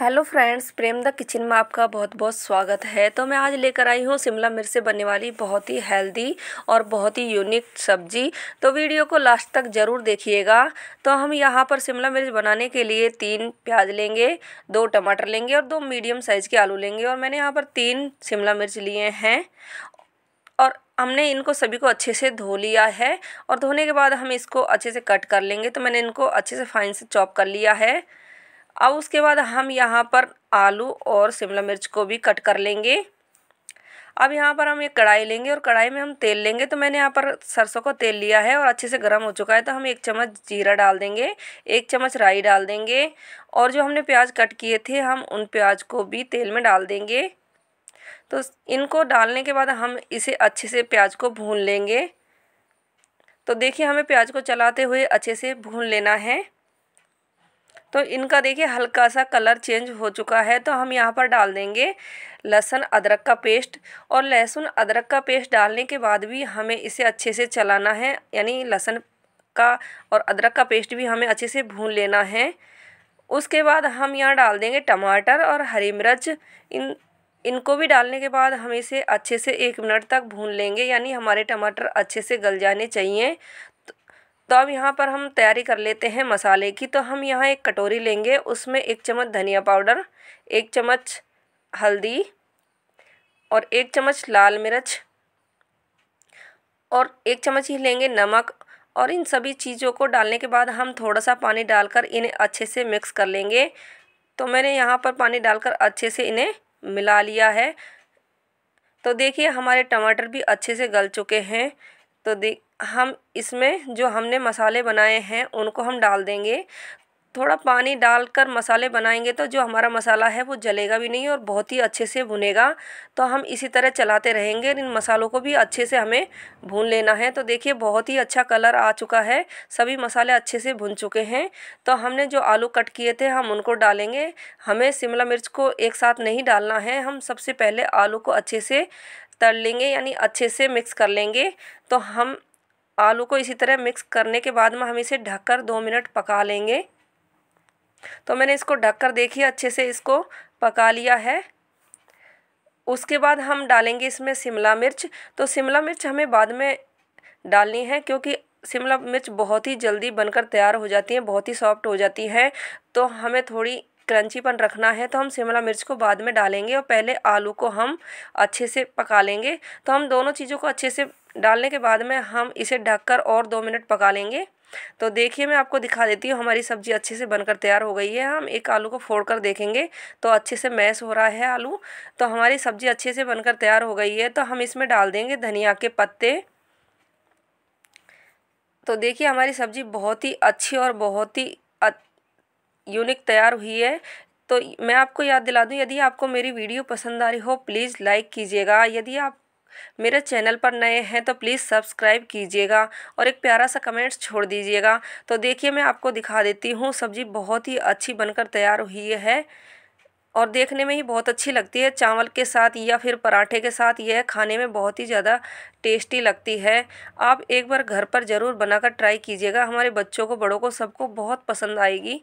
hello friends Prem the kitchen में आपका बहुत बहुत स्वागत है तो मैं आज लेकर आई हूँ शिमला मिर्च से बनने वाली बहुत ही हेल्दी और बहुत ही यूनिक सब्जी तो वीडियो को लास्ट तक ज़रूर देखिएगा तो हम यहाँ पर शिमला मिर्च बनाने के लिए तीन प्याज लेंगे दो टमाटर लेंगे और दो मीडियम साइज़ के आलू लेंगे और मैंने यहाँ पर तीन शिमला मिर्च लिए हैं और हमने इनको सभी को अच्छे से धो लिया है और धोने के बाद हम इसको अच्छे से कट कर लेंगे तो मैंने इनको अच्छे से फाइन से चॉप कर लिया है अब उसके बाद हम यहाँ पर आलू और शिमला मिर्च को भी कट कर लेंगे अब यहाँ पर हम एक कढ़ाई लेंगे और कढ़ाई में हम तेल लेंगे तो मैंने यहाँ पर सरसों का तेल लिया है और अच्छे से गर्म हो चुका है तो हम एक चम्मच जीरा डाल देंगे एक चम्मच राई डाल देंगे और जो हमने प्याज कट किए थे हम उन प्याज को भी तेल में डाल देंगे तो इनको डालने के बाद हम इसे अच्छे से प्याज को भून लेंगे तो देखिए हमें प्याज को चलाते हुए अच्छे से भून लेना है तो इनका देखिए हल्का सा कलर चेंज हो चुका है तो हम यहाँ पर डाल देंगे लहसुन अदरक का पेस्ट और लहसुन अदरक का पेस्ट डालने के बाद भी हमें इसे अच्छे से चलाना है यानी लहसुन का और अदरक का पेस्ट भी हमें अच्छे से भून लेना है उसके बाद हम यहाँ डाल देंगे टमाटर और हरी मिर्च इन इनको भी डालने के बाद हम इसे अच्छे से एक मिनट तक भून लेंगे यानी हमारे टमाटर अच्छे से गल जाने चाहिए तो अब यहाँ पर हम तैयारी कर लेते हैं मसाले की तो हम यहाँ एक कटोरी लेंगे उसमें एक चम्मच धनिया पाउडर एक चम्मच हल्दी और एक चम्मच लाल मिर्च और एक चम्मच ही लेंगे नमक और इन सभी चीज़ों को डालने के बाद हम थोड़ा सा पानी डालकर इन्हें अच्छे से मिक्स कर लेंगे तो मैंने यहाँ पर पानी डालकर अच्छे से इन्हें मिला लिया है तो देखिए हमारे टमाटर भी अच्छे से गल चुके हैं तो देख हम इसमें जो हमने मसाले बनाए हैं उनको हम डाल देंगे थोड़ा पानी डालकर मसाले बनाएंगे तो जो हमारा मसाला है वो जलेगा भी नहीं और बहुत ही अच्छे से भुनेगा तो हम इसी तरह चलाते रहेंगे इन मसालों को भी अच्छे से हमें भून लेना है तो देखिए बहुत ही अच्छा कलर आ चुका है सभी मसाले अच्छे से भुन चुके हैं तो हमने जो आलू कट किए थे हम उनको डालेंगे हमें शिमला मिर्च को एक साथ नहीं डालना है हम सबसे पहले आलू को अच्छे से तल लेंगे यानी अच्छे से मिक्स कर लेंगे तो हम आलू को इसी तरह मिक्स करने के बाद में हम इसे ढककर दो मिनट पका लेंगे तो मैंने इसको ढककर देखिए अच्छे से इसको पका लिया है उसके बाद हम डालेंगे इसमें शिमला मिर्च तो शिमला मिर्च हमें बाद में डालनी है क्योंकि शिमला मिर्च बहुत ही जल्दी बनकर तैयार हो जाती है बहुत ही सॉफ्ट हो जाती है तो हमें थोड़ी क्रंचीपन रखना है तो हम शिमला मिर्च को बाद में डालेंगे और पहले आलू को हम अच्छे से पका लेंगे तो हम दोनों चीज़ों को अच्छे से डालने के बाद में हम इसे ढककर और दो मिनट पका लेंगे तो देखिए मैं आपको दिखा देती हूँ हमारी सब्ज़ी अच्छे से बनकर तैयार हो गई है हम एक आलू को फोड़ कर देखेंगे तो अच्छे से मैश हो रहा है आलू तो हमारी सब्ज़ी अच्छे से बनकर तैयार हो गई है तो हम इसमें डाल देंगे धनिया के पत्ते तो देखिए हमारी सब्ज़ी बहुत ही अच्छी और बहुत ही यूनिक तैयार हुई है तो मैं आपको याद दिला दूं यदि आपको मेरी वीडियो पसंद आ रही हो प्लीज़ लाइक कीजिएगा यदि आप मेरे चैनल पर नए हैं तो प्लीज़ सब्सक्राइब कीजिएगा और एक प्यारा सा कमेंट्स छोड़ दीजिएगा तो देखिए मैं आपको दिखा देती हूँ सब्ज़ी बहुत ही अच्छी बनकर तैयार हुई है और देखने में ही बहुत अच्छी लगती है चावल के साथ या फिर पराठे के साथ यह खाने में बहुत ही ज़्यादा टेस्टी लगती है आप एक बार घर पर ज़रूर बनाकर ट्राई कीजिएगा हमारे बच्चों को बड़ों को सबको बहुत पसंद आएगी